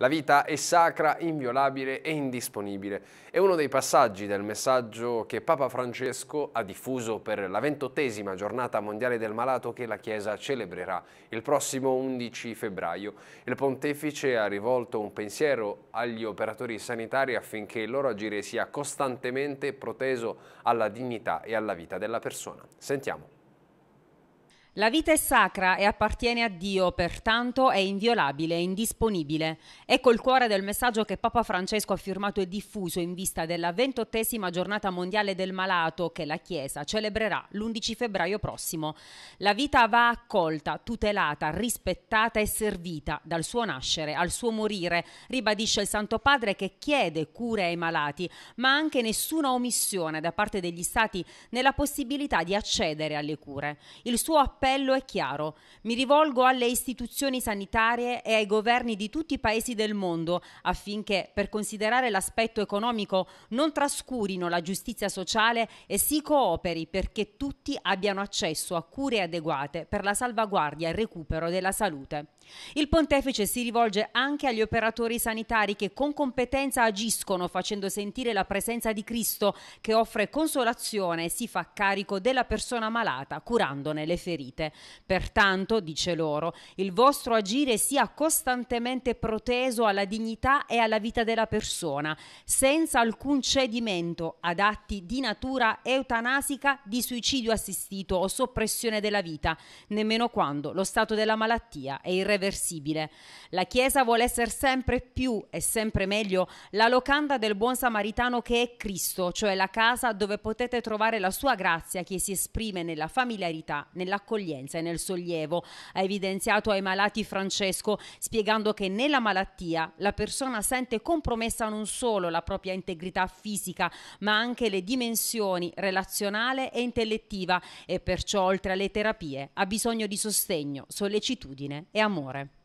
La vita è sacra, inviolabile e indisponibile. È uno dei passaggi del messaggio che Papa Francesco ha diffuso per la ventottesima giornata mondiale del malato che la Chiesa celebrerà il prossimo 11 febbraio. Il pontefice ha rivolto un pensiero agli operatori sanitari affinché il loro agire sia costantemente proteso alla dignità e alla vita della persona. Sentiamo. La vita è sacra e appartiene a Dio, pertanto è inviolabile e indisponibile. Ecco il cuore del messaggio che Papa Francesco ha firmato e diffuso in vista della ventottesima giornata mondiale del malato che la Chiesa celebrerà l'11 febbraio prossimo. La vita va accolta, tutelata, rispettata e servita dal suo nascere al suo morire, ribadisce il Santo Padre che chiede cure ai malati, ma anche nessuna omissione da parte degli Stati nella possibilità di accedere alle cure. Il suo appello appello è chiaro. Mi rivolgo alle istituzioni sanitarie e ai governi di tutti i paesi del mondo affinché, per considerare l'aspetto economico, non trascurino la giustizia sociale e si cooperi perché tutti abbiano accesso a cure adeguate per la salvaguardia e il recupero della salute. Il pontefice si rivolge anche agli operatori sanitari che con competenza agiscono facendo sentire la presenza di Cristo che offre consolazione e si fa carico della persona malata curandone le ferite. Pertanto, dice loro, il vostro agire sia costantemente proteso alla dignità e alla vita della persona, senza alcun cedimento ad atti di natura eutanasica di suicidio assistito o soppressione della vita, nemmeno quando lo stato della malattia è irreversibile irreversibile. La Chiesa vuole essere sempre più e sempre meglio la locanda del buon samaritano che è Cristo, cioè la casa dove potete trovare la sua grazia che si esprime nella familiarità, nell'accoglienza e nel sollievo. Ha evidenziato ai malati Francesco, spiegando che nella malattia la persona sente compromessa non solo la propria integrità fisica, ma anche le dimensioni relazionale e intellettiva e perciò oltre alle terapie ha bisogno di sostegno, sollecitudine e amore amore